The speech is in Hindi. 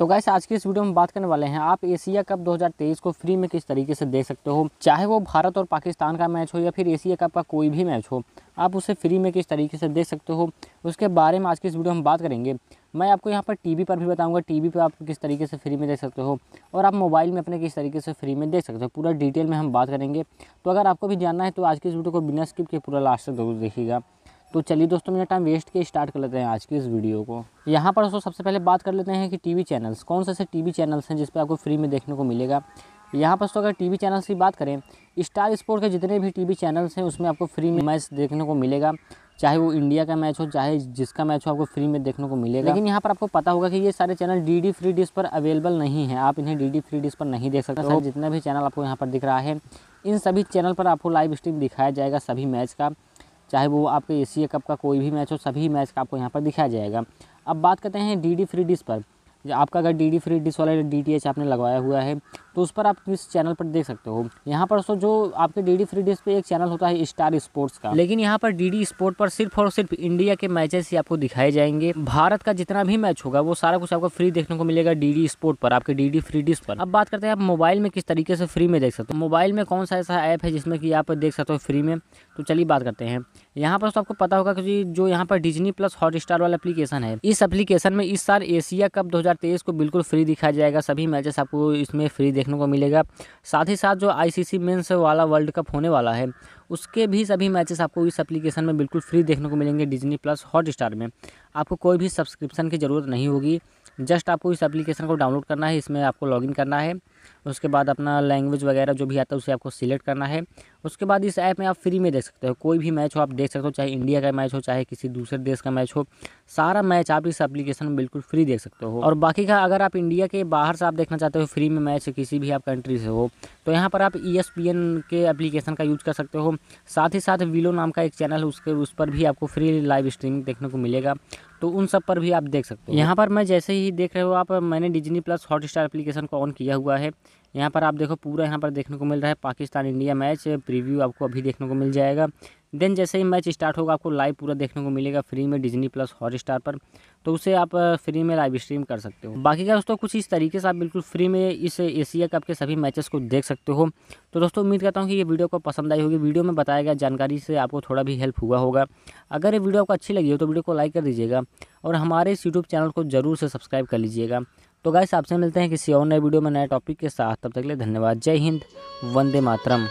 तो गाइस आज की इस वीडियो में बात करने वाले हैं आप एशिया कप 2023 को फ्री में किस तरीके से देख सकते हो चाहे वो भारत और पाकिस्तान का मैच हो या फिर एशिया कप का कोई भी मैच हो आप उसे फ्री में किस तरीके से देख सकते हो उसके बारे में आज की इस वीडियो में बात करेंगे मैं आपको यहाँ पर टीवी पर भी बताऊँगा टीवी पर आप किस तरीके से फ्री में देख सकते हो और आप मोबाइल में अपने किस तरीके से फ्री में देख सकते हो पूरा डिटेल में हम बात करेंगे तो अगर आपको भी जानना है तो आज की इस वीडियो को बिना स्किप के पूरा लास्ट तक जरूर देखिएगा तो चलिए दोस्तों मेरा टाइम वेस्ट के स्टार्ट कर लेते हैं आज की इस वीडियो को यहाँ पर दोस्तों सबसे पहले बात कर लेते हैं कि टीवी चैनल्स कौन से ऐसे टीवी चैनल्स हैं जिस पर आपको फ्री में देखने को मिलेगा यहाँ पर तो अगर टीवी चैनल्स की बात करें स्टार स्पोर्ट के जितने भी टीवी चैनल्स हैं उसमें आपको फ्री में मैच देखने को मिलेगा चाहे वो इंडिया का मैच हो चाहे जिसका मैच हो आपको फ्री में देखने को मिलेगा लेकिन यहाँ पर आपको पता होगा कि ये सारे channel D D free dish पर अवेलेबल नहीं है आप इन्हें डी डी फ्री डिश पर नहीं देख सकते जितना भी चैनल आपको यहाँ पर दिख रहा है इन सभी चैनल पर आपको लाइव स्ट्रीम दिखाया जाएगा सभी मैच का चाहे वो आपके एशिया कप का कोई भी मैच हो सभी मैच का आपको यहाँ पर दिखाया जाएगा अब बात करते हैं डी डी फ्री डिस पर आपका अगर डी डी फ्री डिस वाला डी टी एच आपने लगवाया हुआ है तो उस पर आप किस चैनल पर देख सकते हो यहाँ पर सो जो आपके डी डी फ्री डिश पे एक चैनल होता है स्टार स्पोर्ट्स का लेकिन यहाँ पर डी डी स्पोर्ट पर सिर्फ और सिर्फ इंडिया के मैचेस ही आपको दिखाए जाएंगे भारत का जितना भी मैच होगा वो सारा कुछ आपको फ्री देखने को मिलेगा डी डी स्पोर्ट पर आपके डी डी फ्री डिश पर अब बात करते हैं आप मोबाइल में किस तरीके से फ्री में देख सकते हो मोबाइल में कौन सा ऐसा ऐप है जिसमें कि आप देख सकते हो फ्री में तो चलिए बात करते हैं यहाँ पर तो आपको पता होगा कि जो यहाँ पर डिजनी प्लस हॉटस्टार वाला एप्लीकेशन है इस एप्लीकेशन में इस साल एशिया कप 2023 को बिल्कुल फ्री दिखाया जाएगा सभी मैचेस आपको इसमें फ्री देखने देखने को मिलेगा साथ ही साथ जो आईसीसी मेंस वाला वर्ल्ड कप होने वाला है उसके भी सभी मैचेस आपको इस एप्लीकेशन में बिल्कुल फ्री देखने को मिलेंगे डिजनी प्लस हॉट स्टार में आपको कोई भी सब्सक्रिप्शन की ज़रूरत नहीं होगी जस्ट आपको इस एप्लीकेशन को डाउनलोड करना है इसमें आपको लॉगिन करना है उसके बाद अपना लैंग्वेज वगैरह जो भी आता है उसे आपको सिलेक्ट करना है उसके बाद इस ऐप में आप फ्री में देख सकते हो कोई भी मैच हो आप देख सकते हो चाहे इंडिया का मैच हो चाहे किसी दूसरे देश का मैच हो सारा मैच आप इस एप्लीकेशन में बिल्कुल फ्री देख सकते हो और बाकी का अगर आप इंडिया के बाहर से आप देखना चाहते हो फ्री में मैच किसी भी आप कंट्री से हो तो यहाँ पर आप ई e के एप्लीकेशन का यूज़ कर सकते हो साथ ही साथ विलो नाम का एक चैनल उसके उस पर भी आपको फ्री लाइव स्ट्रीमिंग देखने को मिलेगा तो उन सब पर भी आप देख सकते हो यहाँ पर मैं जैसे ही देख रहे हो आप मैंने Disney plus Hotstar application को ऑन किया हुआ है यहाँ पर आप देखो पूरा यहाँ पर देखने को मिल रहा है पाकिस्तान इंडिया मैच प्रीव्यू आपको अभी देखने को मिल जाएगा देन जैसे ही मैच स्टार्ट होगा आपको लाइव पूरा देखने को मिलेगा फ्री में डिजनी प्लस हॉट स्टार पर तो उसे आप फ्री में लाइव स्ट्रीम कर सकते हो बाकी का दोस्तों कुछ इस तरीके से आप बिल्कुल फ्री में इस एशिया कप के सभी मैचेस को देख सकते हो तो दोस्तों उम्मीद करता हूँ कि ये वीडियो को पसंद आई होगी वीडियो में बताया गया जानकारी से आपको थोड़ा भी हेल्प हुआ होगा अगर ये वीडियो आपको अच्छी लगी हो तो वीडियो को लाइक कर दीजिएगा और हमारे इस यूट्यूब चैनल को जरूर से सब्सक्राइब कर लीजिएगा तो गाइस आपसे मिलते हैं किसी और नए वीडियो में नए टॉपिक के साथ तब तक के लिए धन्यवाद जय हिंद वंदे मातरम